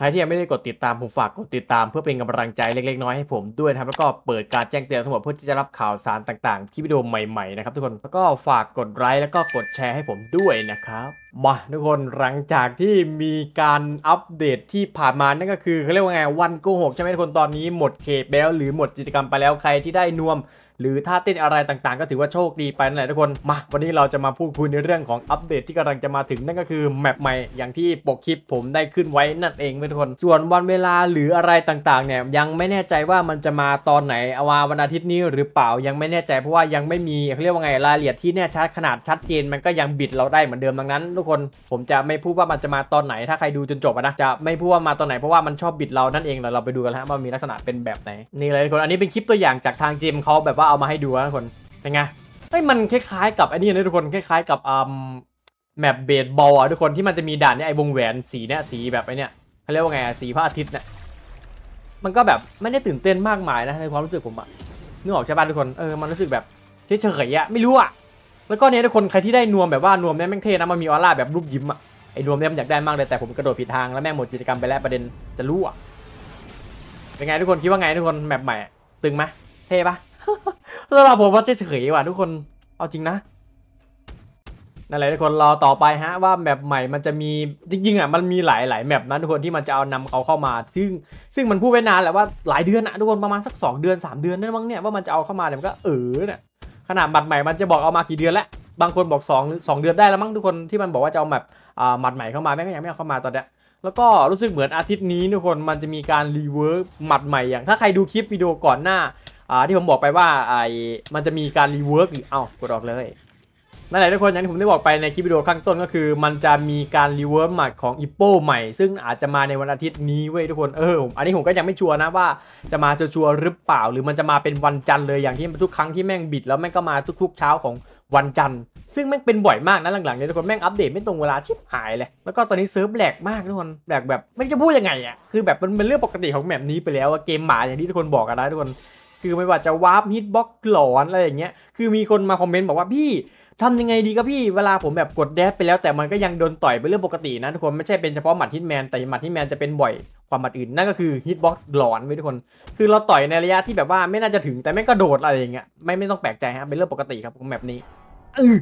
ใครที่ยังไม่ได้กดติดตามผมฝากกดติดตามเพื่อเป็นกำลังใจเล็กๆ น้อยให้ผมด้วยนะครับแล้วก็เปิดการแจ้งเตือนทั้งหมดเพื่อที่จะรับข่าวสารต่างๆคลิปวิดีโอใหม่ๆนะครับทุกคนแล้วก็ฝากกดไลค์แล้วก็กดแชร์ให้ผมด้วยนะครับมาทุกคนหลังจากที่มีการอัปเดตที่ผ่านมานั่นก็คือเขาเรียกว่าไงวันโกหกใช่ไหมทุกคนตอนนี้หมดเขตแล้ว หรือหมดกิจกรรมไปแล้วใครที่ได้นวมหรือท่าเต้นอะไรต่างๆก็ถือว่าโชคดีไปนั่นแหละทุกคนมาวันนี้เราจะมาพูดคุยในเรื่องของอัปเดตที่กำลังจะมาถึงนั่นก็คือแมปใหม่ อย่างที่ปกคลิปผมได้ขึ้นไว้นั่นเองทุกคน ส่วนวันเวลาหรืออะไรต่างๆเนี่ย ยังไม่แน่ใจว่ามันจะมาตอนไหนอวาวันอาทิตย์นี้หรือเปล่ายังไม่แน่ใจเพราะว่ายังไม่มีเขาเรียกว่าไงรายละเอียดที่แน่ชัดขนาดชัดเจนมันก็ยังบิดเราได้เหมือนเดิมดังนั้น ทุกคนผมจะไม่พูดว่ามันจะมาตอนไหนถ้าใครดูจนจบนะจะไม่พูดว่ามาตอนไหนเพราะว่ามันชอบบิดเรานั่นเองเราไปดูกันฮะว่ามีลักษณะเป็นแบบไหนนี่เลยทุกคนอันนี้เป็นคลิปตัวอย่างจากทางจิมเขาแบบว่าเอามาให้ดูนะทุกคน เป็นไง เฮ้ยมันคล้ายๆกับไอ้นี่นะทุกคน คล้ายๆ กับอ่าแมปเบดบอลอ่ะทุกคนที่มันจะมีด่านเนี่ยไอ้วงแหวนสีเนี่ยสีแบบไอ้เนี่ยเขาเรียกว่าไงสีพระอาทิตย์เนี่ยมันก็แบบไม่ได้ตื่นเต้นมากมายนะในความรู้สึกผมอะนึกออกใช่ป่ะทุกคน เออมันรู้สึกแบบเฉยๆอะไม่รู้อะแล้วก็เนี่ยทุกคนใครที่ได้นวมแบบว่านวมเนี่ยแม่งเท่นะมันมีออร่าแบบรูปยิ้มอะไอ้นวมเนี่ยมันอยากได้มากเลยแต่ผมกระโดดผิดทางแล้วแม่งหมดกิจกรรมไปแล้วประเด็นจะรู้อะเป็นไงทุกคนคิดว่าไงทุกคนแมปใหม่ ตึงไหมเท่ปะสำหรับผมว่าเฉยว่ะทุกคน เอาจริงนะนั่นแหละทุกคนรอต่อไปฮะว่าแมปใหม่มันจะมีจริงๆอ่ะมันมีหลายๆแมปนะทุกคนที่มันจะเอานำเขาเข้ามา ซึ่งซึ่งมันพูดไว้นานแหละว่าหลายเดือนนะทุกคนประมาณสัก 2 เดือน 3 เดือนนั่นมั้งเนี่ยว่ามันจะเอาเข้ามาเนี่ยมันก็เออเนี่ยขนาดบัตรใหม่มันจะบอกเอามากี่เดือนแล้วบางคนบอก2หรือ2เดือนได้แล้วมั้งทุกคนที่มันบอกว่าจะเอาแบบอ่าหมัดใหม่เข้ามาแม่ก็ยังไม่เอาเข้ามาตอนเนี้ยแล้วก็รู้สึกเหมือนอาทิตย์นี้ทุกคนมันจะมีการรีเวิร์กหมัดใหม่อย่าง ถ้าใครดูคลิปวิดีโอก่อนหน้าอ่าที่ผมบอกไปว่าไอ้มันจะมีการรีเวิร์กอีกเอ้ากดออกเลยนั่นแหละทุกคนอย่างที่ผมได้บอกไปในคลิปวิดีโอข้างต้นก็คือมันจะมีการรีเวิร์สใหม่ของอิปโปใหม่ ซึ่งอาจจะมาในวันอาทิตย์นี้เว้ยทุกคนเออผมอันนี้ผมก็ยังไม่ชัวร์นะว่าจะมาชัวร์หรือเปล่า หรือมันจะมาเป็นวันจันทร์เลยอย่างที่ทุกครั้งที่แม่งบิดแล้วแม่งก็มาทุกๆเช้าของวันจันทร์ซึ่งแม่งเป็นบ่อยมากนะหลังๆเนี่ยทุกคนแม่งอัปเดตไม่ตรงเวลาชิบหายเลย แล้ว ก็ตอนนี้เซิร์ฟแหลกมากทุกคนแหลกแบบไม่จะพูดยังไงอ่ะคือแบบมันเป็นเรื่องปกติของแมปนี้ไปแล้วเกมหมาอย่างที่ทุกคนบอกกันนะทุกคนคือไม่ว่าจะวาร์ปฮิตบ็อกหลอนอะไรอย่างเงี้ย คือมีคนมาคอมเมนต์บอกว่าพี่ทำยังไงดีครับพี่ เวลาผมแบบกดแดฟไปแล้วแต่มันก็ยังโดนต่อยเป็นเรื่องปกตินะทุกคนไม่ใช่เป็นเฉพาะหมัดฮิตแมนแต่หมัดฮิตแมนจะเป็นบ่อยความหมัดอื่น นั่นก็คือฮิตบ็อกหลอนไว้ทุกคน คือเราต่อยในระยะที่แบบว่าไม่น่าจะถึงแต่แม่งก็โดดอะไรอย่างเงี้ยไม่ไม่ต้องแปลกใจฮะเป็นเรื่องปกติครับของแบบนี้เออ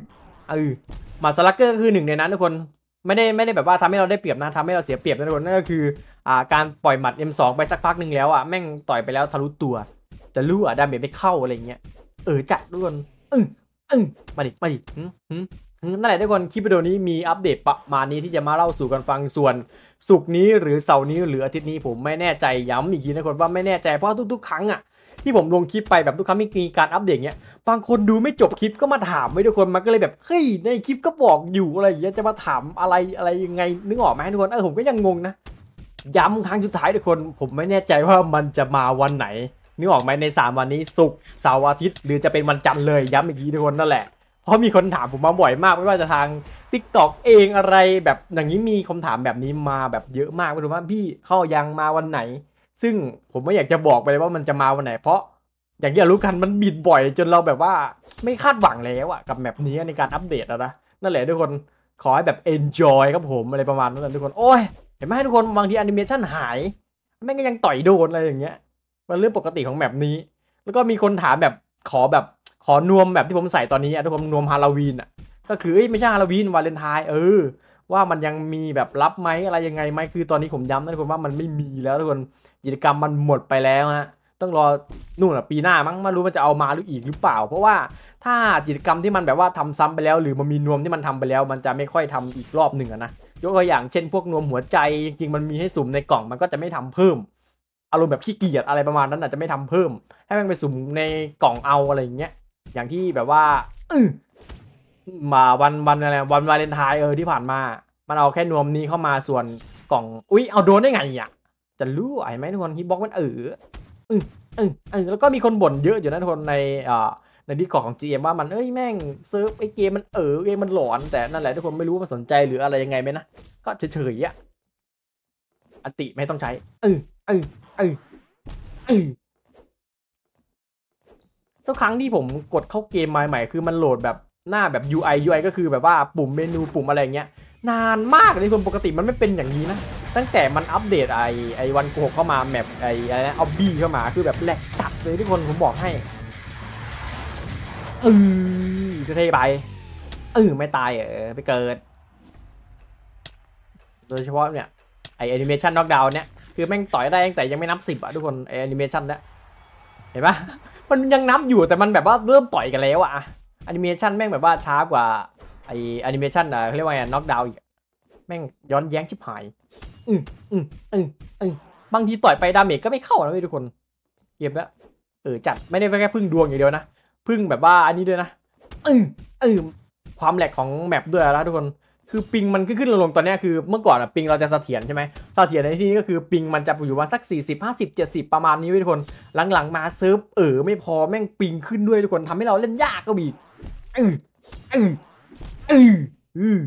เออหมัดสลักเกอร์ก็คือหนึ่งในนั้นทุกคนไม่ได้ไม่ได้แบบว่าทำให้เราได้เปรียบนะทำให้เราเสียเปรียบนะทุกคนนั่นก็คืออ่าการปล่อยหมัด M2 ไปสักพักหนึ่งแล้วอ่ะแม่งต่อยไปแล้วทะลุตัวจะรั่วดาเมจไม่เข้าอะไรเงี้ยเออจัดทุกคนอึ้งอึงมาดิมาดิหึหึนั่นแหละทุกคนคลิปวิดีโอนี้มีอัปเดตประมาณนี้ที่จะมาเล่าสู่กันฟังส่วน สุกนี้หรือเสาร์นี้หรืออาทิตย์นี้ผมไม่แน่ใจย้ำอีกทีนะคนว่าไม่แน่ใจเพราะทุกๆครั้งอ่ะที่ผมลงคลิปไปแบบทุกครั้งมีการอัปเดตเงี้ยบางคนดูไม่จบคลิปก็มาถามไม่ทุกคนมันก็เลยแบบเฮ้ยในคลิปก็บอกอยู่อะไรอย่างเงี้ยจะมาถามอะไรอะไรยังไงนึกออกไหมทุกคนเออผมก็ยังงงนะย้ำครั้งสุดท้ายทุกคน ผมไม่แน่ใจว่ามันจะมาวันไหนนึกออกไหมใน 3 วันนี้ศุกร์เสาร์อาทิตย์หรือจะเป็นวันจันทร์เลยย้ำอีกทีทุกคนนั่นแหละ เพราะมีคนถามผมมาบ่อยมาก ไม่ว่าจะทาง Tik t o อกเองอะไรแบบอย่างนี้มีคำถามแบบนี้มาแบบเยอะมากไม่รู้ว่า พี่เข้ายังมาวันไหน ซึ่งผมไม่อยากจะบอกไปเลยว่ามันจะมาวันไหน เพราะอย่างที่เรารู้กันมันบิดบ่อยจนเราแบบว่าไม่คาดหวังแล้วอะกับแบบนี้ในการอัปเดตนะนั่นแหละทุกคนขอให้แบบ enjoy ครับผมอะไรประมาณนั้นทุกคนโอ้ยเห็นไหมทุกคนบางทีแอนิเมชันหายแม่งก็ยังต่อยโดนอะไรอย่างเงี้ยมันเรื่องปกติของแมปนี้ แล้วก็มีคนถามแบบขอแบบขอนวมแบบที่ผมใส่ตอนนี้อะทุกคนนวมฮาโลวีนอะก็คือไม่ใช่ฮาโลวีนวาเลนไทน์เออว่ามันยังมีแบบรับไหมอะไรยังไงไหมคือตอนนี้ผมย้ำนะทุกคนว่ามันไม่มีแล้วทุกคนกิจกรรมมันหมดไปแล้วฮะต้องรอ นู่นะปีหน้ามั้งไม่รู้มันจะเอามาหรืออีกหรือเปล่า เพราะว่าถ้ากิจกรรมที่มันแบบว่าทำซ้ำไปแล้ว หรือมันมีนวมที่มันทำไปแล้ว มันจะไม่ค่อยทำอีกรอบหนึ่งนะยกตัวอย่างเช่นพวกนวมหัวใจจริงๆมันมีให้สุ่มในกล่องมันก็จะไม่ทำเพิ่มอารมณ์แบบขี้เกียจอะไรประมาณนั้นอาจจะไม่ทำเพิ่ม ให้มันไปสุ่มในกล่องเอาอะไรอย่างเงี้ย อย่างที่แบบว่ามาวันวันอะไรวันวาเลนไทน์เออที่ผ่านมา มันเอาแค่นวมนี้เข้ามาส่วนกล่อง อุ้ยเอาโดนได้ไงอ่ะ จะรู้ไอ้ไหมทุกคนฮิตบ็อกมันเออเออเออแล้วก็มีคนบ่นเยอะอยู่นะทุกคนในอ่าในดิสคอร์ของ GM ว่ามันเอ้ยแม่งเซิร์ฟไอเกมมันเออเกมมันหลอน แต่นั่นแหละทุกคนไม่รู้มันสนใจหรืออะไรยังไงไหมนะก็เฉยๆอ่ะอัติไม่ต้องใช้เออเออเออทุกครั้งที่ผมกดเข้าเกมใหม่ๆคือมันโหลดแบบหน้าแบบ UI UI ก็คือแบบว่าปุ่มเมนูปุ่มอะไรเงี้ย นานมากเลยคนปกติมันไม่เป็นอย่างนี้นะ ตั้งแต่มันอัปเดตไอไอวันโกหกเข้ามาแมปไออะไรนะออบบี้เข้ามาคือแบบแหลกจัดเลยทุกคนผมบอกให้เออจะเท่ไปเออไม่ตายเออไปเกิด โดยเฉพาะเนี่ย ไอแอนิเมชันน็อกดาวน์เนี่ยคือแม่งต่อยได้ตั้งแต่ยังไม่นับสิบอะทุกคนแอนิเมชันเนี่ยเห็นปะมันยังนับอยู่แต่มันแบบว่าเริ่มต่อยกันแล้วอะแอนิเมชันแม่งแบบว่าช้ากว่าไอแอนิเมชันอะเขาเรียกว่าไงน็อกดาวน์อีกแม่งย้อนแย้งชิบหายอืมอืมอืมอืมบางทีต่อยไปดาเมจก็ไม่เข้านะทุกคน เก็บแล้ว เออจัด ไม่ได้แค่พึ่งดวงอย่างเดียวนะพึ่งแบบว่าอันนี้ด้วยนะอืมอืมความแหลกของแมปด้วยนะทุกคนคือปิงมันขึ้นขึ้นลงตอนนี้คือ เมื่อก่อนอะปิงเราจะเสถียรใช่ไหมเสถียรในที่นี้ก็คือปิงมันจะอยู่ว่าสัก40 50 70ประมาณนี้ทุกคน หลังๆมาเซิร์ฟเออไม่พอแม่งปิงขึ้นด้วยทุกคนทำให้เราเล่นยากก็บีกอืออืออืออือ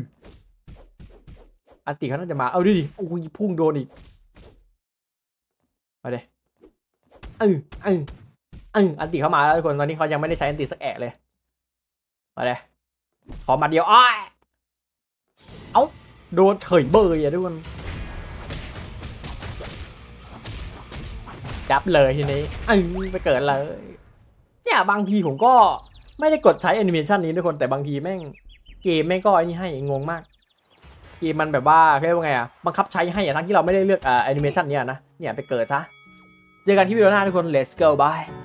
อันติเขาน่าจะมาเอาดิดิโอ้ยพุ่งโดนอีกมาเด้เออเออเอออันติเขามาแล้วทุกคนตอนนี้เขายังไม่ได้ใช้อันติสักแอะเลยมาเลยขอมาเดียวอ้อยโดนเฉยเบยอ่ะ ทุกคน จับเลยทีนี้อไปเกิดเลย เนี่ย บางทีผมก็ไม่ได้กดใช้อนิเมชันนี้ทุกคนแต่บางทีแม่ง เกมแม่งก็ไอ้นี่ให้ งงมาก เกมมันแบบว่าเรียกว่าไงอ่ะบังคับใช้ให้ทั้งที่เราไม่ได้เลือกอ่าแอนิเมชันเนี้ยนะเนี่ยไปเกิดซะเจอกันที่วิดีโอหน้า ทุกคน let's go bye